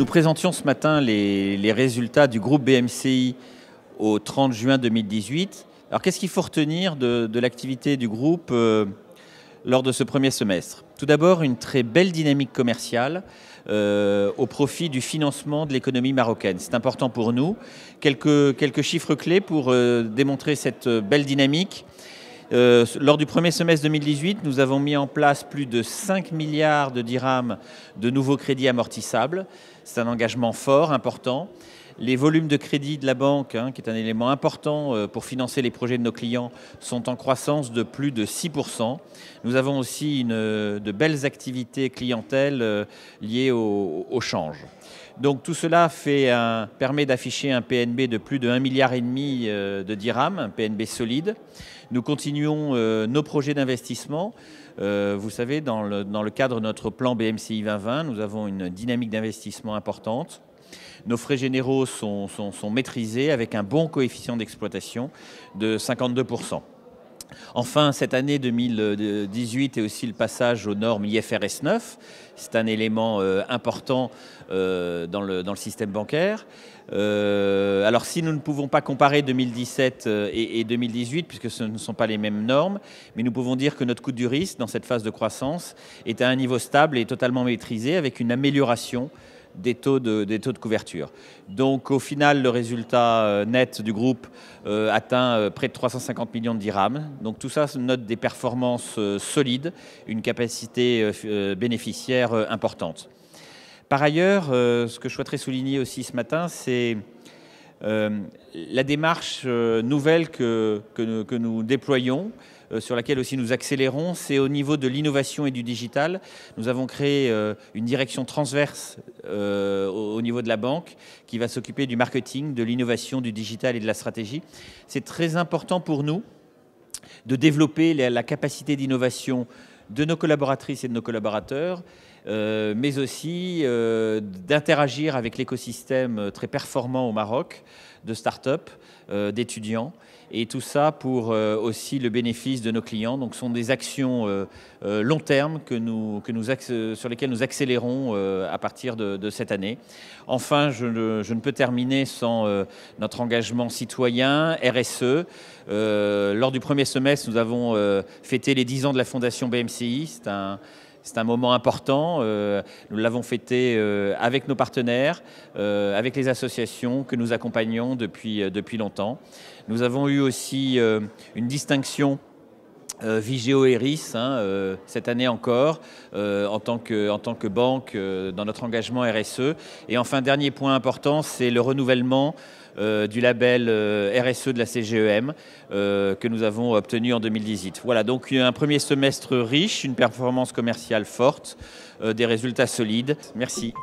Nous présentions ce matin les, résultats du groupe BMCI au 30 juin 2018. Alors qu'est-ce qu'il faut retenir de, l'activité du groupe euh, lors de ce premier semestre Tout d'abord, une très belle dynamique commerciale euh, au profit du financement de l'économie marocaine. C'est important pour nous. Quelques, chiffres clés pour euh, démontrer cette belle dynamique. Euh, lors du premier semestre 2018, nous avons mis en place plus de 5 milliards de dirhams de nouveaux crédits amortissables. C'est un engagement fort, important. Les volumes de crédits de la banque, hein, qui est un élément important euh, pour financer les projets de nos clients, sont en croissance de plus de 6%. Nous avons aussi euh, de belles activités clientèles liées au, au change. Donc tout cela permet d'afficher un PNB de plus de 1,5 milliard euh, de dirhams, un PNB solide. Nous continuons euh, nos projets d'investissement. Euh, vous savez, dans le, cadre de notre plan BMCI 2020, nous avons une dynamique d'investissement importante. Nos frais généraux sont, sont maîtrisés avec un bon coefficient d'exploitation de 52%. Enfin, cette année 2018 est aussi le passage aux normes IFRS 9, c'est un élément euh, important euh, dans, le, système bancaire. Euh, alors si nous ne pouvons pas comparer 2017 et, et, 2018, puisque ce ne sont pas les mêmes normes, mais nous pouvons dire que notre coût du risque dans cette phase de croissance est à un niveau stable et totalement maîtrisé, avec une amélioration des taux de, couverture. Donc au final, le résultat euh, net du groupe euh, atteint euh, près de 350 millions de dirhams. Donc tout ça note des performances solides, une capacité bénéficiaire importante. Par ailleurs, ce que je souhaiterais souligner aussi ce matin, c'est euh, la démarche euh, nouvelle que, nous déployons, euh, sur laquelle aussi nous accélérons, c'est au niveau de l'innovation et du digital. Nous avons créé une direction transverse au niveau de la banque qui va s'occuper du marketing, de l'innovation, du digital et de la stratégie. C'est très important pour nous de développer la capacité d'innovation de nos collaboratrices et de nos collaborateurs, euh, mais aussi euh, d'interagir avec l'écosystème euh, très performant au Maroc de start-up, d'étudiants, et tout ça pour aussi le bénéfice de nos clients. Donc, ce sont des actions long terme que nous, que nous sur lesquelles nous accélérons à partir de, cette année. Enfin, je ne, je ne peux terminer sans notre engagement citoyen, RSE. lors du premier semestre, nous avons fêté les 10 ans de la fondation BMCI. C'est un c'est un moment important. Euh, nous l'avons fêté euh, avec nos partenaires, euh, avec les associations que nous accompagnons depuis, depuis longtemps. Nous avons eu aussi une distinction euh, Vigeo Eris, hein, euh, cette année encore, euh, en, tant que, en, tant que, banque, euh, dans notre engagement RSE. Et enfin, dernier point important, c'est le renouvellement du label RSE de la CGEM que nous avons obtenu en 2018. Voilà, donc un premier semestre riche, une performance commerciale forte, des résultats solides. Merci.